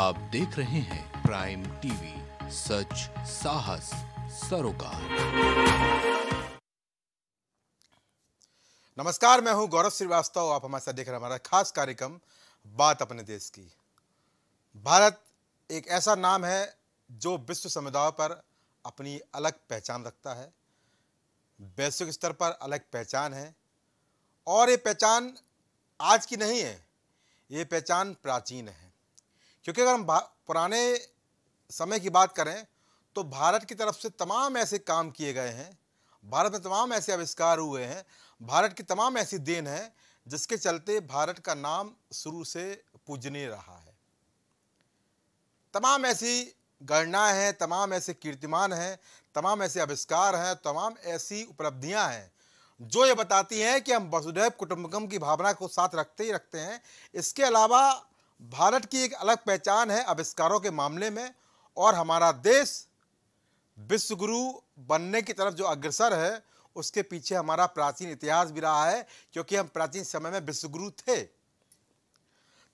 आप देख रहे हैं प्राइम टीवी सच साहस सरोकार नमस्कार मैं हूं गौरव श्रीवास्तव आप हमारे साथ देख रहे हैं हमारा खास कार्यक्रम बात अपने देश की भारत एक ऐसा नाम है जो विश्व समुदाय पर अपनी अलग पहचान रखता है वैश्विक स्तर पर अलग पहचान है और ये पहचान आज की नहीं है ये पहचान प्राचीन है क्योंकि अगर हम पुराने समय की बात करें तो भारत की तरफ से तमाम ऐसे काम किए गए हैं भारत में तमाम ऐसे आविष्कार हुए हैं भारत की तमाम ऐसी देन है जिसके चलते भारत का नाम शुरू से पूजनीय रहा है तमाम ऐसी गणनाएं हैं तमाम ऐसे कीर्तिमान हैं तमाम ऐसे आविष्कार हैं तमाम ऐसी उपलब्धियां हैं जो ये बताती हैं कि हम वसुधैव कुटुंबकम की भावना को साथ रखते ही रखते हैं इसके अलावा भारत की एक अलग पहचान है आविष्कारों के मामले में और हमारा देश विश्वगुरु बनने की तरफ जो अग्रसर है उसके पीछे हमारा प्राचीन इतिहास भी रहा है क्योंकि हम प्राचीन समय में विश्वगुरु थे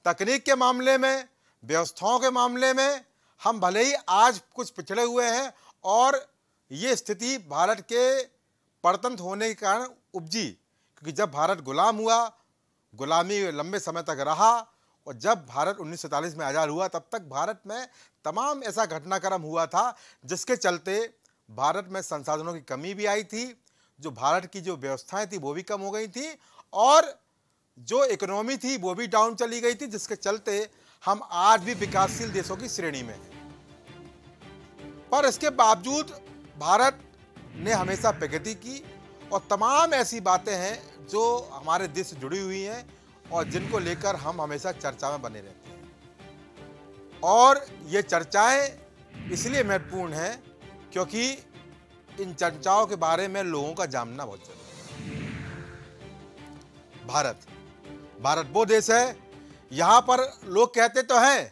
तकनीक के मामले में व्यवस्थाओं के मामले में हम भले ही आज कुछ पिछड़े हुए हैं और ये स्थिति भारत के परतंत्र होने के कारण उपजी क्योंकि जब भारत गुलाम हुआ गुलामी लंबे समय तक रहा और जब भारत उन्नीस में आज़ाद हुआ तब तक भारत में तमाम ऐसा घटनाक्रम हुआ था जिसके चलते भारत में संसाधनों की कमी भी आई थी जो भारत की जो व्यवस्थाएं थी वो भी कम हो गई थी और जो इकोनॉमी थी वो भी डाउन चली गई थी जिसके चलते हम आज भी विकासशील देशों की श्रेणी में हैं पर इसके बावजूद भारत ने हमेशा प्रगति की और तमाम ऐसी बातें हैं जो हमारे देश से जुड़ी हुई हैं और जिनको लेकर हम हमेशा चर्चा में बने रहते हैं और ये चर्चाएं इसलिए महत्वपूर्ण हैं क्योंकि इन चर्चाओं के बारे में लोगों का जानना बहुत जरूरी है भारत भारत वो देश है यहाँ पर लोग कहते तो हैं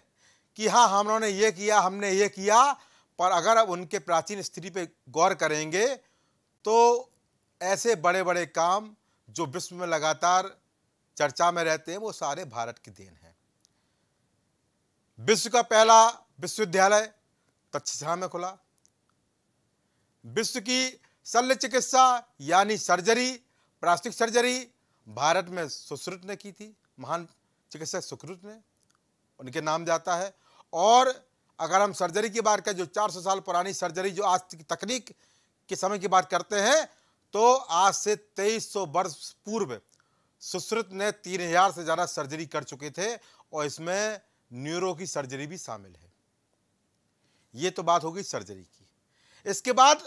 कि हाँ हमने ये किया हमने ये किया पर अगर अब उनके प्राचीन स्त्री पे गौर करेंगे तो ऐसे बड़े बड़े काम जो विश्व में लगातार चर्चा में रहते हैं वो सारे भारत की देन है विश्व का पहला विश्वविद्यालय तक्षशिला में खुला विश्व की शल्य चिकित्सा यानी सर्जरी प्लास्टिक सर्जरी भारत में सुश्रुत ने की थी महान चिकित्सक सुश्रुत ने उनके नाम जाता है और अगर हम सर्जरी की बात करें जो 400 साल पुरानी सर्जरी जो आज की तकनीक के समय की बात करते हैं तो आज से 2300 वर्ष पूर्व सुश्रुत ने तीन हजार से ज़्यादा सर्जरी कर चुके थे और इसमें न्यूरो की सर्जरी भी शामिल है ये तो बात होगी सर्जरी की इसके बाद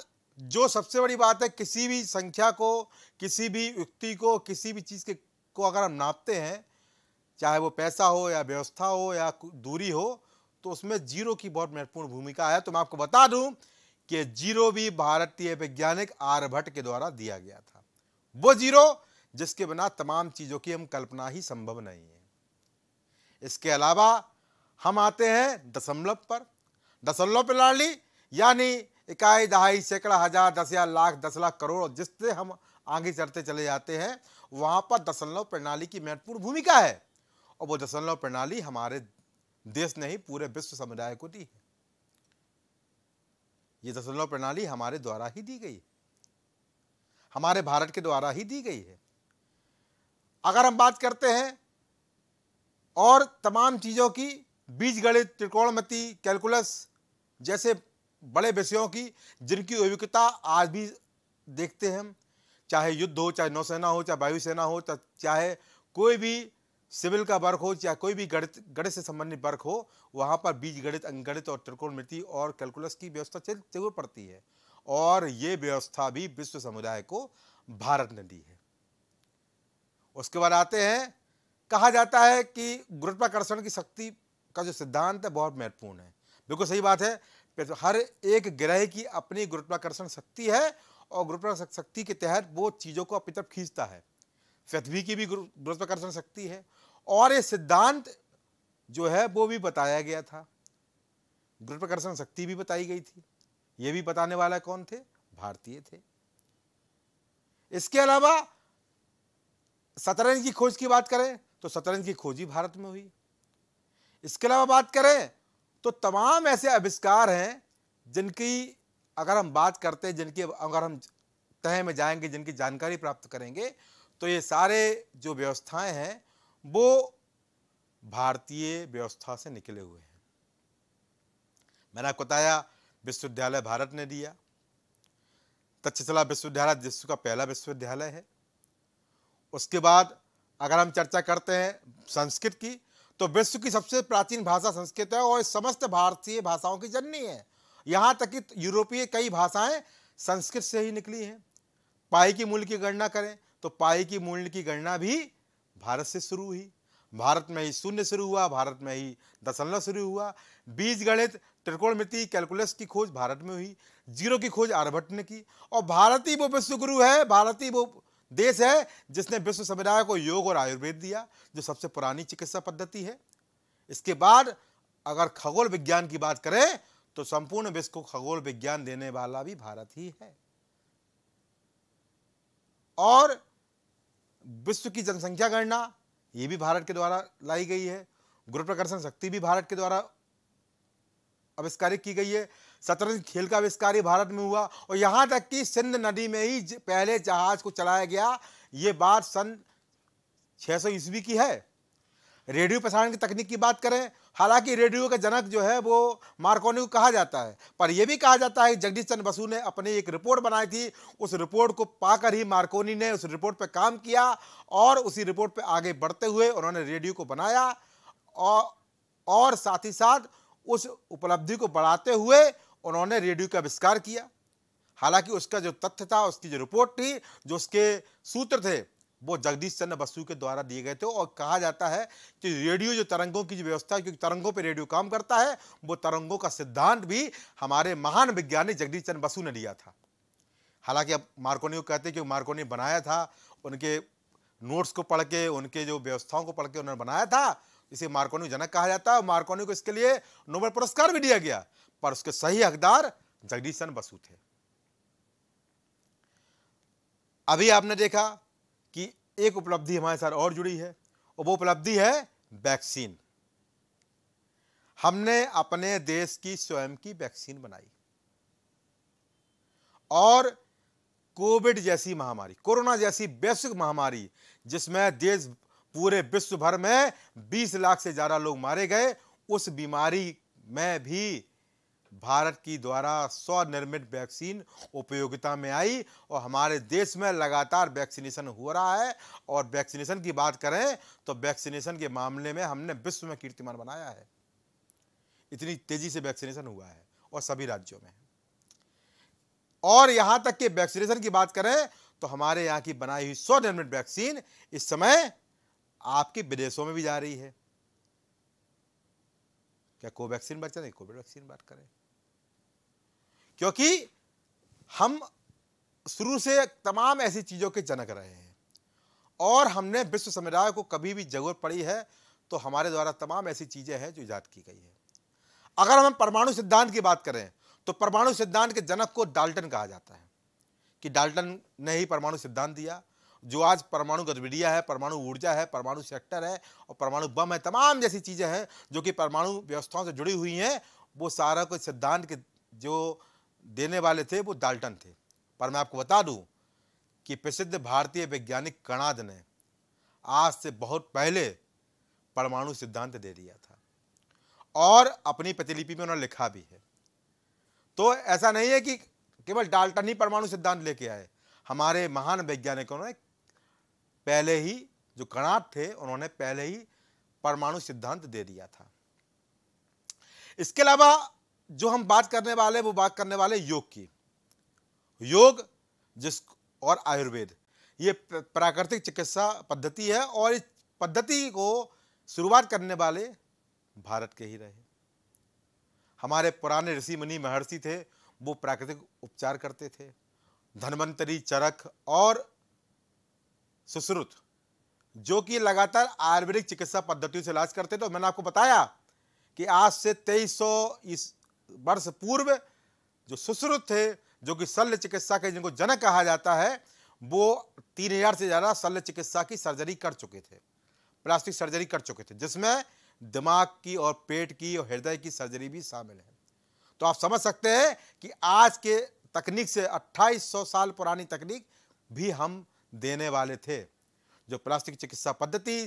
जो सबसे बड़ी बात है किसी भी संख्या को किसी भी युक्ति को किसी भी चीज़ के को अगर हम नापते हैं चाहे वो पैसा हो या व्यवस्था हो या दूरी हो तो उसमें जीरो की बहुत महत्वपूर्ण भूमिका है तो मैं आपको बता दूं कि जीरो भी भारतीय वैज्ञानिक आर्यभट्ट के द्वारा दिया गया था वो जीरो जिसके बिना तमाम चीज़ों की हम कल्पना ही संभव नहीं है इसके अलावा हम आते हैं दशमलव पर दशमलव प्रणाली यानी इकाई दहाई सैकड़ा हज़ार दस हजार लाख दस लाख करोड़ जिससे हम आगे चढ़ते चले जाते हैं वहां पर दशमलव प्रणाली की महत्वपूर्ण भूमिका है और वो दशमलव प्रणाली हमारे देश ने ही पूरे विश्व समुदाय को दी है ये दशमलव प्रणाली हमारे द्वारा ही दी गई है हमारे भारत के द्वारा ही दी गई है अगर हम बात करते हैं और तमाम चीज़ों की बीजगणित त्रिकोणमिति कैलकुलस जैसे बड़े विषयों की जिनकी उपयोगिता आज भी देखते हैं हम चाहे युद्ध हो चाहे नौसेना हो चाहे वायुसेना हो चाहे कोई भी सिविल का वर्क हो चाहे कोई भी गणित गणित से संबंधित वर्क हो वहाँ पर बीज गणित अंगणित और त्रिकोणमिति और कैलकुलस की व्यवस्था चलते हुए पड़ती है और ये व्यवस्था भी विश्व समुदाय को भारत ने दी है उसके बाद आते हैं कहा जाता है कि गुरुत्वाकर्षण की शक्ति का जो सिद्धांत है बहुत महत्वपूर्ण है बिल्कुल सही बात है तो हर एक ग्रह की अपनी गुरुत्वाकर्षण शक्ति है और गुरुत्वाकर्षण शक्ति के तहत वो चीज़ों को अपनी तरफ खींचता है पृथ्वी की भी गुरुत्वाकर्षण शक्ति है और ये सिद्धांत जो है वो भी बताया गया था गुरुत्वाकर्षण शक्ति भी बताई गई थी ये भी बताने वाला कौन थे भारतीय थे इसके अलावा शतरंज की खोज की बात करें तो शतरंज की खोज ही भारत में हुई इसके अलावा बात करें तो तमाम ऐसे आविष्कार हैं जिनकी अगर हम बात करते हैं जिनकी अगर हम तह में जाएंगे जिनकी जानकारी प्राप्त करेंगे तो ये सारे जो व्यवस्थाएं हैं वो भारतीय व्यवस्था से निकले हुए हैं मैंने आपको बताया विश्वविद्यालय भारत ने दिया तक्षशिला विश्वविद्यालय जिसका पहला विश्वविद्यालय है उसके बाद अगर हम चर्चा करते हैं संस्कृत की तो विश्व की सबसे प्राचीन भाषा संस्कृत है और समस्त भारतीय भाषाओं की जननी है यहाँ तक कि यूरोपीय कई भाषाएं संस्कृत से ही निकली हैं पाई की मूल्य की गणना करें तो पाई की मूल्य की गणना भी भारत से शुरू हुई भारत में ही शून्य शुरू हुआ भारत में ही दशमलव शुरू हुआ बीज गणित त्रिकोणमिति कैलकुलस की खोज भारत में हुई जीरो की खोज आर्यभट्ट ने की और भारत ही वो विश्वगुरु है भारत ही वो देश है जिसने विश्व समुदाय को योग और आयुर्वेद दिया जो सबसे पुरानी चिकित्सा पद्धति है इसके बाद अगर खगोल विज्ञान की बात करें तो संपूर्ण विश्व को खगोल विज्ञान देने वाला भी भारत ही है और विश्व की जनसंख्या गणना ये भी भारत के द्वारा लाई गई है गुरुप्रकर्षण शक्ति भी भारत के द्वारा आविष्कारित की गई है शतरंज खेल का आविष्कार ही भारत में हुआ और यहाँ तक कि सिंध नदी में ही पहले जहाज को चलाया गया ये बात सन 600 सौ ईस्वी की है रेडियो प्रसारण की तकनीक की बात करें हालांकि रेडियो का जनक जो है वो मार्कोनी को कहा जाता है पर यह भी कहा जाता है कि जगदीश चंद्र बसु ने अपनी एक रिपोर्ट बनाई थी उस रिपोर्ट को पाकर ही मार्कोनी ने उस रिपोर्ट पर काम किया और उसी रिपोर्ट पर आगे बढ़ते हुए उन्होंने रेडियो को बनाया और और साथ ही साथ उस उपलब्धि को बढ़ाते हुए उन्होंने रेडियो का आविष्कार किया हालांकि उसका जो तथ्य था उसकी जो रिपोर्ट थी जो उसके सूत्र थे वो जगदीश चंद्र बसु के द्वारा दिए गए थे और कहा जाता है कि रेडियो जो तरंगों की जो व्यवस्था क्योंकि तरंगों पर रेडियो काम करता है वो तरंगों का सिद्धांत भी हमारे महान वैज्ञानिक जगदीश चंद्र बसु ने लिया था हालांकि अब मार्कोनी को कहते हैं कि मार्कोनी बनाया था उनके नोट्स को पढ़ के उनके जो व्यवस्थाओं को पढ़ के उन्होंने बनाया था इसे मार्कोनी जनक कहा जाता है और मार्कोनी को इसके लिए नोबेल पुरस्कार भी दिया गया पर उसके सही हकदार जगदीश बसु थे अभी आपने देखा कि एक उपलब्धि हमारे साथ और जुड़ी है और वो उपलब्धि है वैक्सीन हमने अपने देश की स्वयं की वैक्सीन बनाई और कोविड जैसी महामारी कोरोना जैसी वैश्विक महामारी जिसमें देश पूरे विश्व भर में 20 लाख से ज़्यादा लोग मारे गए उस बीमारी में भी भारत की द्वारा स्वनिर्मित वैक्सीन उपयोगिता में आई और हमारे देश में लगातार वैक्सीनेशन हो रहा है और वैक्सीनेशन की बात करें तो वैक्सीनेशन के मामले में हमने विश्व में कीर्तिमान बनाया है इतनी तेज़ी से वैक्सीनेशन हुआ है और सभी राज्यों में और यहां तक कि वैक्सीनेशन की बात करें तो हमारे यहाँ की बनाई हुई स्वनिर्मित वैक्सीन इस समय आपके विदेशों में भी जा रही है क्या कोवैक्सीन बात करें कोविड वैक्सीन बात करें क्योंकि हम शुरू से तमाम ऐसी चीज़ों के जनक रहे हैं और हमने विश्व समुदाय को कभी भी जरूरत पड़ी है तो हमारे द्वारा तमाम ऐसी चीज़ें हैं जो ईजाद की गई है अगर हम परमाणु सिद्धांत की बात करें तो परमाणु सिद्धांत के जनक को डाल्टन कहा जाता है कि डाल्टन ने ही परमाणु सिद्धांत दिया जो आज परमाणु गतिविधियाँ है परमाणु ऊर्जा है परमाणु सेक्टर है और परमाणु बम है तमाम जैसी चीज़ें हैं जो कि परमाणु व्यवस्थाओं से जुड़ी हुई हैं वो सारा कुछ सिद्धांत के जो देने वाले थे वो डाल्टन थे पर मैं आपको बता दूं कि प्रसिद्ध भारतीय वैज्ञानिक कणाद ने आज से बहुत पहले परमाणु सिद्धांत दे दिया था और अपनी प्रतिलिपि में उन्होंने लिखा भी है तो ऐसा नहीं है कि केवल डाल्टन ही परमाणु सिद्धांत लेके आए हमारे महान वैज्ञानिकों ने पहले ही जो कणाद थे उन्होंने पहले ही परमाणु सिद्धांत दे दिया था इसके अलावा जो हम बात करने वाले वो बात करने वाले योग की योग जिस और आयुर्वेद ये प्राकृतिक चिकित्सा पद्धति है और इस पद्धति को शुरुआत करने वाले भारत के ही रहे हमारे पुराने ऋषि मुनि महर्षि थे वो प्राकृतिक उपचार करते थे धनवंतरी चरख और सुश्रुत जो कि लगातार आयुर्वेदिक चिकित्सा पद्धतियों से इलाज करते थे तो मैंने आपको बताया कि आज से 2300 इस वर्ष पूर्व जो सुश्रुत थे जो कि शल्य चिकित्सा के जिनको जनक कहा जाता है वो तीन हजार से ज़्यादा शल्य चिकित्सा की सर्जरी कर चुके थे प्लास्टिक सर्जरी कर चुके थे जिसमें दिमाग की और पेट की और हृदय की सर्जरी भी शामिल है तो आप समझ सकते हैं कि आज के तकनीक से 2800 साल पुरानी तकनीक भी हम देने वाले थे जो प्लास्टिक चिकित्सा पद्धति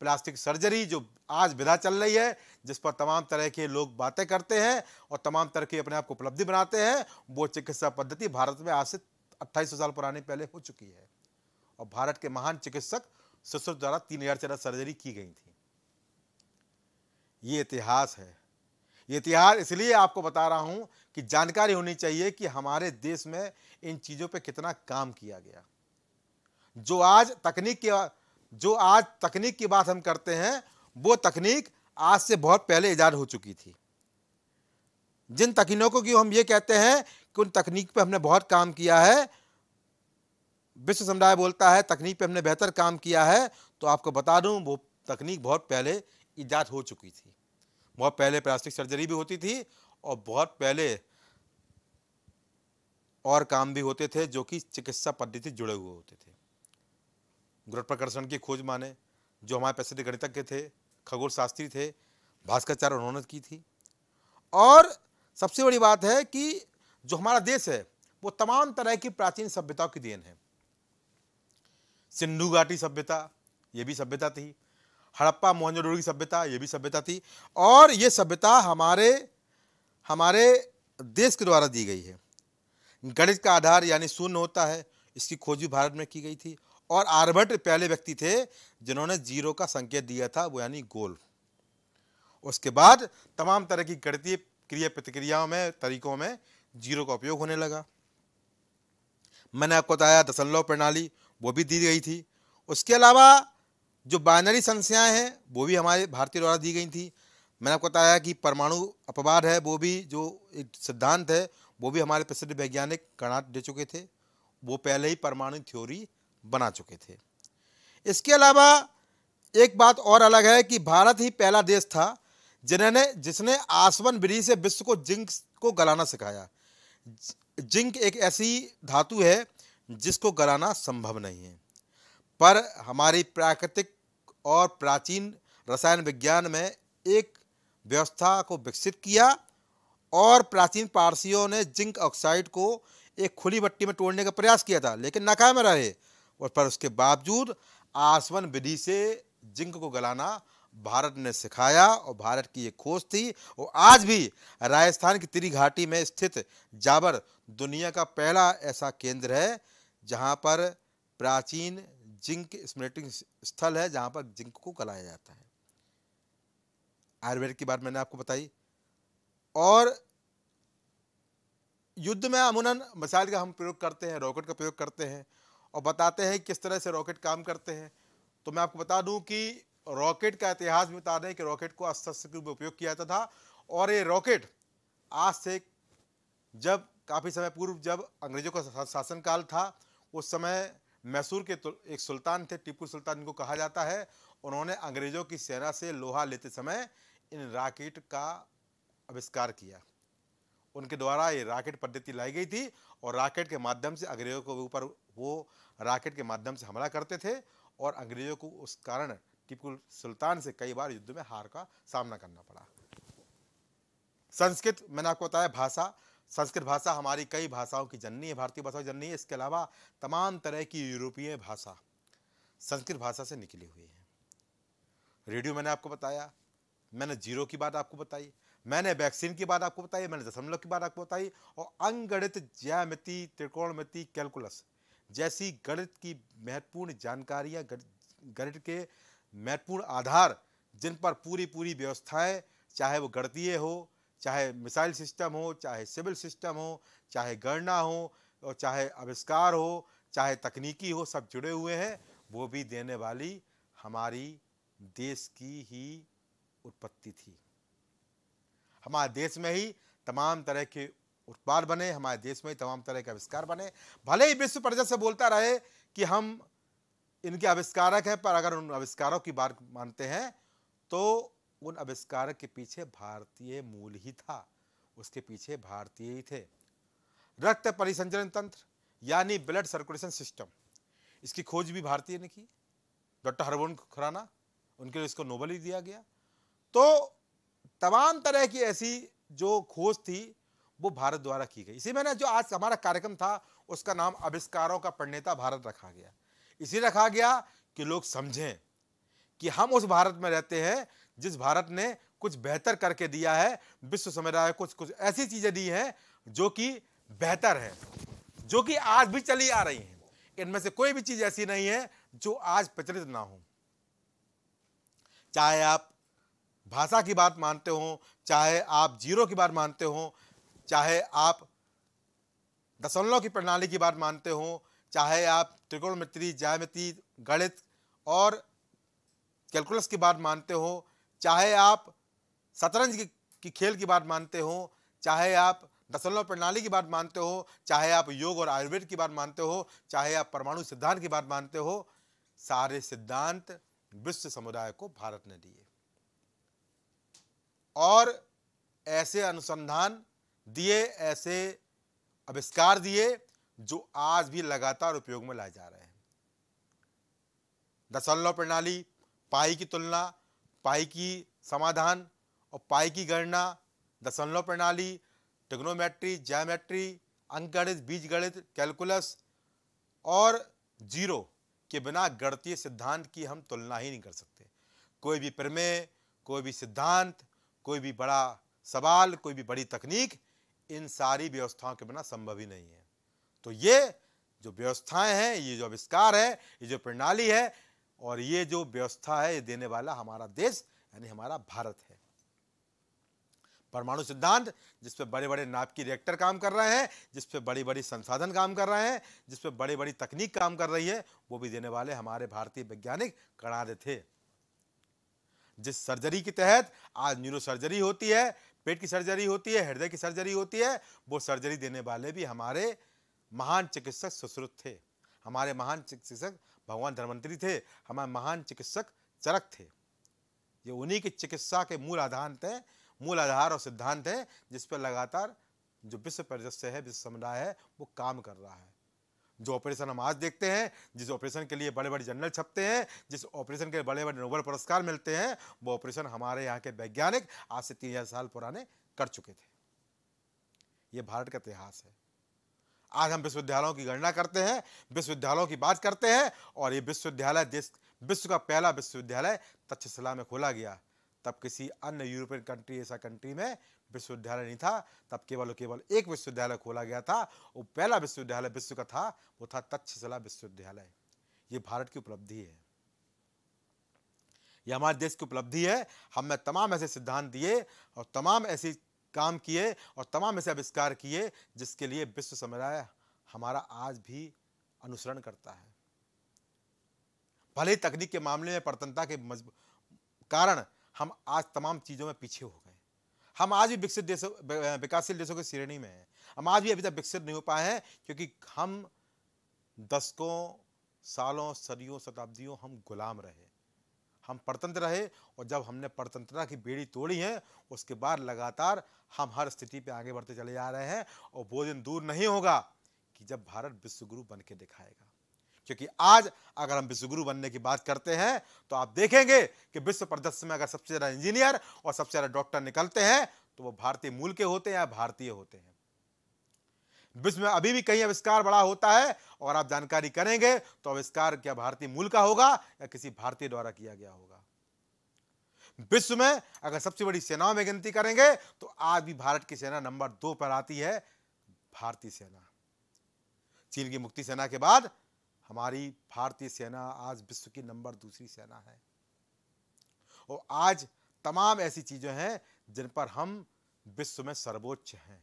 प्लास्टिक सर्जरी जो आज विधा चल रही है जिस पर तमाम तरह के लोग बातें करते हैं और तमाम तरह की अपने आप को उपलब्धि बनाते हैं वो चिकित्सा पद्धति भारत में आज से अट्ठाईस साल पुराने पहले हो चुकी है और भारत के महान चिकित्सक सुश्रुत द्वारा तीन हजार चौदह सर्जरी की गई थी ये इतिहास है ये इतिहास इसलिए आपको बता रहा हूं कि जानकारी होनी चाहिए कि हमारे देश में इन चीज़ों पर कितना काम किया गया जो आज तकनीक की जो आज तकनीक की बात हम करते हैं वो तकनीक आज से बहुत पहले ईजाद हो चुकी थी जिन तकनीकों की हम ये कहते हैं कि उन तकनीक पे हमने बहुत काम किया है विश्व समुदाय बोलता है तकनीक पे हमने बेहतर काम किया है तो आपको बता दूं वो तकनीक बहुत पहले ईजाद हो चुकी थी बहुत पहले प्लास्टिक सर्जरी भी होती थी और बहुत पहले और काम भी होते थे जो कि चिकित्सा पद्धति जुड़े हुए होते थे गुरुत्वाकर्षण की खोज माने जो हमारे प्रसिद्ध गणितज्ञ थे खगोल शास्त्री थे भास्कराचार्य उन्होंने की थी और सबसे बड़ी बात है कि जो हमारा देश है वो तमाम तरह की प्राचीन सभ्यताओं की देन है सिंधु घाटी सभ्यता ये भी सभ्यता थी हड़प्पा मोहनजोदड़ो की सभ्यता ये भी सभ्यता थी और ये सभ्यता हमारे हमारे देश के द्वारा दी गई है गणित का आधार यानी शून्य होता है इसकी खोज भी भारत में की गई थी और आर्बर्ट पहले व्यक्ति थे जिन्होंने जीरो का संकेत दिया था वो यानी गोल उसके बाद तमाम तरह की गणतीय क्रिया प्रतिक्रियाओं में तरीकों में जीरो का उपयोग होने लगा मैंने आपको बताया दशमलव प्रणाली वो भी दी गई थी उसके अलावा जो बाइनरी संख्याएं हैं वो भी हमारे भारतीय द्वारा दी गई थी मैंने आपको बताया कि परमाणु अपवाद है वो भी जो एक सिद्धांत है वो भी हमारे प्रसिद्ध वैज्ञानिक गणा दे चुके थे वो पहले ही परमाणु थ्योरी बना चुके थे इसके अलावा एक बात और अलग है कि भारत ही पहला देश था जिन्होंने जिसने आसवन विधि से विश्व को जिंक को गलाना सिखाया जिंक एक ऐसी धातु है जिसको गलाना संभव नहीं है पर हमारी प्राकृतिक और प्राचीन रसायन विज्ञान में एक व्यवस्था को विकसित किया और प्राचीन पारसियों ने जिंक ऑक्साइड को एक खुली भट्टी में तोड़ने का प्रयास किया था लेकिन नाकाम रहे और पर उसके बावजूद आसवन विधि से जिंक को गलाना भारत ने सिखाया और भारत की ये खोज थी और आज भी राजस्थान की तिरी घाटी में स्थित जाबर दुनिया का पहला ऐसा केंद्र है जहाँ पर प्राचीन जिंक स्मृतिंग स्थल है जहाँ पर जिंक को गलाया जाता है आयुर्वेद की बात मैंने आपको बताई और युद्ध में अमूनन मिसाइल का हम प्रयोग करते हैं रॉकेट का प्रयोग करते हैं और बताते हैं किस तरह से रॉकेट काम करते हैं तो मैं आपको बता दूं कि रॉकेट का इतिहास भी बता दें कि रॉकेट को अस्त्र के रूप में उपयोग किया जाता था और ये रॉकेट आज से जब काफ़ी समय पूर्व जब अंग्रेज़ों का शासनकाल था उस समय मैसूर के एक सुल्तान थे टीपू सुल्तान को कहा जाता है उन्होंने अंग्रेज़ों की सेना से लोहा लेते समय इन रॉकेट का आविष्कार किया उनके द्वारा ये राकेट पद्धति लाई गई थी और राकेट के माध्यम से अंग्रेजों के ऊपर वो राकेट के माध्यम से हमला करते थे और अंग्रेजों को उस कारण टिपु सुल्तान से कई बार युद्ध में हार का सामना करना पड़ा संस्कृत मैंने आपको बताया भाषा संस्कृत भाषा हमारी कई भाषाओं की जननी है भारतीय भाषा जननी है इसके अलावा तमाम तरह की यूरोपीय भाषा संस्कृत भाषा से निकली हुई है रेडियो मैंने आपको बताया मैंने जीरो की बात आपको बताई मैंने वैक्सीन की बात आपको बताई मैंने दशमलव की बात आपको बताई और अंगणित ज्यामिति त्रिकोणमिति कैलकुलस जैसी गणित की महत्वपूर्ण जानकारियाँ गणित के महत्वपूर्ण आधार जिन पर पूरी पूरी व्यवस्थाएं चाहे वो गणतीय हो चाहे मिसाइल सिस्टम हो चाहे सिविल सिस्टम हो चाहे गणना हो और चाहे आविष्कार हो चाहे तकनीकी हो सब जुड़े हुए हैं वो भी देने वाली हमारी देश की ही उत्पत्ति थी हमारे देश में ही तमाम तरह के उत्पाद बने हमारे देश में ही तमाम तरह के आविष्कार बने भले ही विश्व प्रजा से बोलता रहे कि हम इनके आविष्कारक हैं पर अगर उन आविष्कारों की बात मानते हैं तो उन आविष्कारक के पीछे भारतीय मूल ही था उसके पीछे भारतीय ही थे रक्त परिसंचरण तंत्र यानी ब्लड सर्कुलेशन सिस्टम इसकी खोज भी भारतीय ने की डॉक्टर हरवंश खुराना उनके लिए इसको नोबल ही दिया गया तो तमाम तरह की ऐसी जो खोज थी वो भारत द्वारा की गई इसी मैंने जो आज हमारा कार्यक्रम था उसका नाम आविष्कारों का पंडिता भारत रखा गया इसी रखा गया कि लोग समझें कि हम उस भारत में रहते हैं जिस भारत ने कुछ बेहतर करके दिया है विश्व समुदाय को कुछ ऐसी चीज़ें दी हैं जो कि बेहतर है जो कि आज भी चली आ रही हैं इनमें से कोई भी चीज़ ऐसी नहीं है जो आज प्रचलित ना हो चाहे आप भाषा की बात मानते हो चाहे आप जीरो की बात मानते हो चाहे आप दशमलव की प्रणाली की बात मानते हो चाहे आप त्रिकोणमित्री ज्यामिति गणित और कैलकुलस की बात मानते हो चाहे आप शतरंज की, की खेल की बात मानते हो चाहे आप दशमलव प्रणाली की बात मानते हो चाहे आप योग और आयुर्वेद की बात मानते हो चाहे आप परमाणु सिद्धांत की बात मानते हो सारे सिद्धांत विश्व समुदाय को भारत ने दिए और ऐसे अनुसंधान दिए ऐसे आविष्कार दिए जो आज भी लगातार उपयोग में लाए जा रहे हैं दशमलव प्रणाली पाई की तुलना पाई की समाधान और पाई की गणना दशमलव प्रणाली टिग्नोमेट्री जैमेट्री अंकगणित बीज गणित कैलकुलस और जीरो के बिना गणतीय सिद्धांत की हम तुलना ही नहीं कर सकते कोई भी प्रमेय कोई भी सिद्धांत कोई भी बड़ा सवाल कोई भी बड़ी तकनीक इन सारी व्यवस्थाओं के बिना संभव ही नहीं है तो ये जो व्यवस्थाएं हैं ये जो आविष्कार है ये जो प्रणाली है और ये जो व्यवस्था है ये देने वाला हमारा देश यानी हमारा भारत है परमाणु सिद्धांत जिस पे बड़े बड़े नापकी रिएक्टर काम कर रहे हैं जिस पे बड़ी बड़ी संसाधन काम कर रहे हैं जिस पे बड़ी बड़ी तकनीक काम कर रही है वो भी देने वाले हमारे भारतीय वैज्ञानिक कणादे थे जिस सर्जरी के तहत आज न्यूरो सर्जरी होती है पेट की सर्जरी होती है हृदय की सर्जरी होती है वो सर्जरी देने वाले भी हमारे महान चिकित्सक सुश्रुत थे हमारे महान चिकित्सक भगवान धन्वंतरी थे हमारे महान चिकित्सक चरक थे ये उन्हीं की चिकित्सा के मूल आधार हैं मूल आधार और सिद्धांत हैं जिस पर लगातार जो विश्व परिदृश्य है विश्व समुदाय है वो काम कर रहा है जो ऑपरेशन हम आज देखते हैं जिस ऑपरेशन के लिए बड़े बड़े जनरल छपते हैं जिस ऑपरेशन के बड़े बड़े नोबल पुरस्कार मिलते हैं वो ऑपरेशन हमारे यहाँ के वैज्ञानिक आज से तीन हजार साल पुराने कर चुके थे ये भारत का इतिहास है आज हम विश्वविद्यालयों की गणना करते हैं विश्वविद्यालयों की बात करते हैं और ये विश्वविद्यालय देश विश्व का पहला विश्वविद्यालय तक्षशिला में खोला गया तब किसी अन्य यूरोपियन कंट्री ऐसा कंट्री में विश्वविद्यालय नहीं था तब केवल और केवल एक विश्वविद्यालय खोला गया था वो पहला विश्वविद्यालय विश्व का था वो था तक्षशिला विश्वविद्यालय ये भारत की उपलब्धि है यह हमारे देश की उपलब्धि है हमने तमाम ऐसे सिद्धांत दिए और तमाम ऐसे काम किए और तमाम ऐसे आविष्कार किए जिसके लिए विश्व समुदाय हमारा आज भी अनुसरण करता है भले तकनीक के मामले में प्रतनता के कारण हम आज तमाम चीज़ों में पीछे हो हम आज भी विकसित देशों विकासशील देशों की श्रेणी में हैं हम आज भी अभी तक विकसित नहीं हो पाए हैं क्योंकि हम दशकों सालों सदियों शताब्दियों हम गुलाम रहे हम परतंत्र रहे और जब हमने परतंत्रता की बेड़ी तोड़ी है उसके बाद लगातार हम हर स्थिति पे आगे बढ़ते चले जा रहे हैं और वो दिन दूर नहीं होगा कि जब भारत विश्वगुरु बन के दिखाएगा क्योंकि आज अगर हम विश्वगुरु बनने की बात करते हैं तो आप देखेंगे कि विश्व प्रदर्शन में अगर सबसे ज़्यादा इंजीनियर और सबसे ज़्यादा डॉक्टर निकलते हैं तो वो भारतीय मूल के होते हैं या भारतीय होते हैं विश्व में अभी भी कहीं आविष्कार बड़ा होता है और आप जानकारी करेंगे तो आविष्कार क्या भारतीय मूल का होगा या किसी भारतीय द्वारा किया गया होगा विश्व में अगर सबसे बड़ी सेनाओं में गिनती करेंगे तो आज भी भारत की सेना नंबर दो पर आती है भारतीय सेना चीन की मुक्ति सेना के बाद हमारी भारतीय सेना आज विश्व की नंबर दूसरी सेना है और आज तमाम ऐसी चीज़ें हैं जिन पर हम विश्व में सर्वोच्च हैं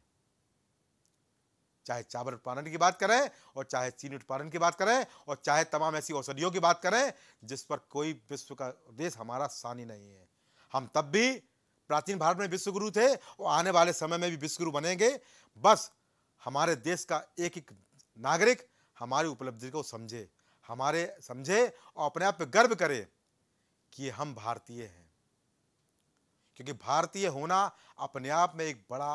चाहे चावल उत्पादन की बात करें और चाहे चीनी उत्पादन की बात करें और चाहे तमाम ऐसी औषधियों की बात करें जिस पर कोई विश्व का देश हमारा सानी नहीं है हम तब भी प्राचीन भारत में विश्वगुरु थे और आने वाले समय में भी विश्वगुरु बनेंगे बस हमारे देश का एक एक नागरिक हमारी उपलब्धि को समझे हमारे समझे और अपने आप पर गर्व करे कि हम भारतीय हैं क्योंकि भारतीय होना अपने आप में एक बड़ा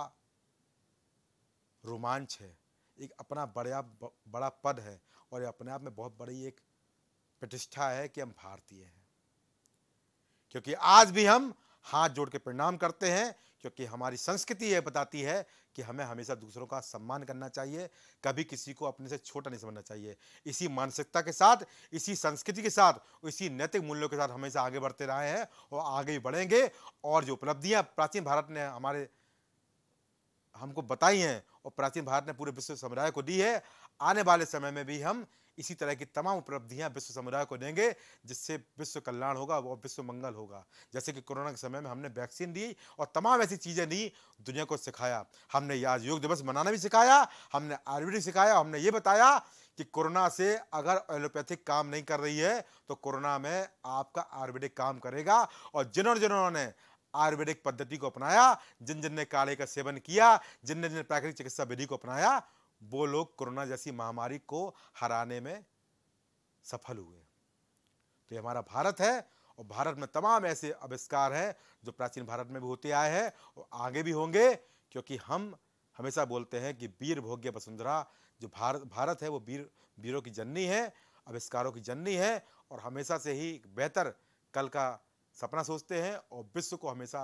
रोमांच है एक अपना बड़ा बड़ा पद है और ये अपने आप में बहुत बड़ी एक प्रतिष्ठा है कि हम भारतीय हैं क्योंकि आज भी हम हाथ जोड़ के प्रणाम करते हैं क्योंकि हमारी संस्कृति यह बताती है कि हमें हमेशा दूसरों का सम्मान करना चाहिए कभी किसी को अपने से छोटा नहीं समझना चाहिए इसी मानसिकता के साथ इसी संस्कृति के साथ इसी नैतिक मूल्यों के साथ हमेशा आगे बढ़ते रहे हैं और आगे बढ़ेंगे और जो उपलब्धियाँ प्राचीन भारत ने हमारे हमको बताई हैं और प्राचीन भारत ने पूरे विश्व समुदाय को दी है आने वाले समय में भी हम इसी तरह की तमाम उपलब्धियाँ विश्व समुदाय को देंगे जिससे विश्व कल्याण होगा और विश्व मंगल होगा जैसे कि कोरोना के समय में हमने वैक्सीन दी और तमाम ऐसी चीज़ें दी दुनिया को सिखाया हमने आज योग दिवस मनाना भी सिखाया हमने आयुर्वेदिक सिखाया हमने ये बताया कि कोरोना से अगर एलोपैथिक काम नहीं कर रही है तो कोरोना में आपका आयुर्वेदिक काम करेगा और जिन्होंने जिन्होंने आयुर्वेदिक पद्धति को अपनाया जिन जिन ने का सेवन किया जिन जिन प्राकृतिक चिकित्सा विधि को अपनाया वो लोग कोरोना जैसी महामारी को हराने में सफल हुए तो ये हमारा भारत है और भारत में तमाम ऐसे आविष्कार हैं जो प्राचीन भारत में भी होते आए हैं और आगे भी होंगे क्योंकि हम हमेशा बोलते हैं कि वीर भोग्य वसुंधरा जो भारत भारत है वो वीर वीरों की जननी है आविष्कारों की जननी है और हमेशा से ही बेहतर कल का सपना सोचते हैं और विश्व को हमेशा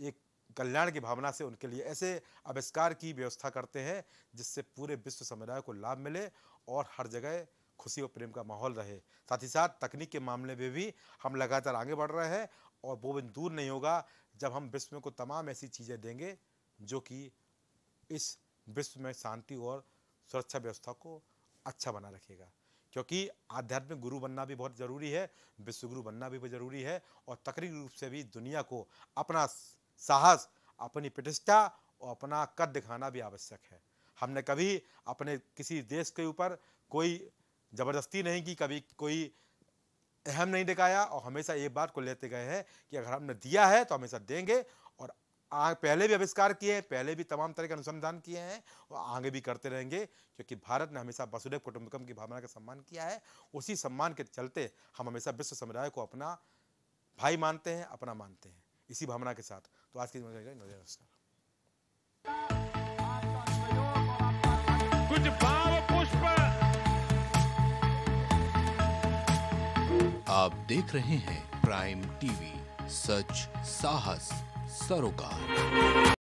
एक कल्याण की भावना से उनके लिए ऐसे आविष्कार की व्यवस्था करते हैं जिससे पूरे विश्व समुदाय को लाभ मिले और हर जगह खुशी और प्रेम का माहौल रहे साथ ही साथ तकनीक के मामले में भी हम लगातार आगे बढ़ रहे हैं और वो दिन दूर नहीं होगा जब हम विश्व को तमाम ऐसी चीज़ें देंगे जो कि इस विश्व में शांति और सुरक्षा व्यवस्था को अच्छा बना रखेगा क्योंकि आध्यात्मिक गुरु बनना भी बहुत ज़रूरी है विश्वगुरु बनना भी बहुत ज़रूरी है और तकनीकी रूप से भी दुनिया को अपना साहस अपनी प्रतिष्ठा और अपना कद दिखाना भी आवश्यक है हमने कभी अपने किसी देश के ऊपर कोई ज़बरदस्ती नहीं की कभी कोई अहम नहीं दिखाया और हमेशा ये बात को लेते गए हैं कि अगर हमने दिया है तो हमेशा देंगे और आ, पहले भी आविष्कार किए हैं पहले भी तमाम तरह के अनुसंधान किए हैं और आगे भी करते रहेंगे क्योंकि भारत ने हमेशा वसुदेव कुटुंबकम की भावना का सम्मान किया है उसी सम्मान के चलते हम हमेशा विश्व समुदाय को अपना भाई मानते हैं अपना मानते हैं इसी भावना के साथ तो आज की नमस्कार कुछ भाव पुष्प आप देख रहे हैं प्राइम टीवी सच साहस सरोकार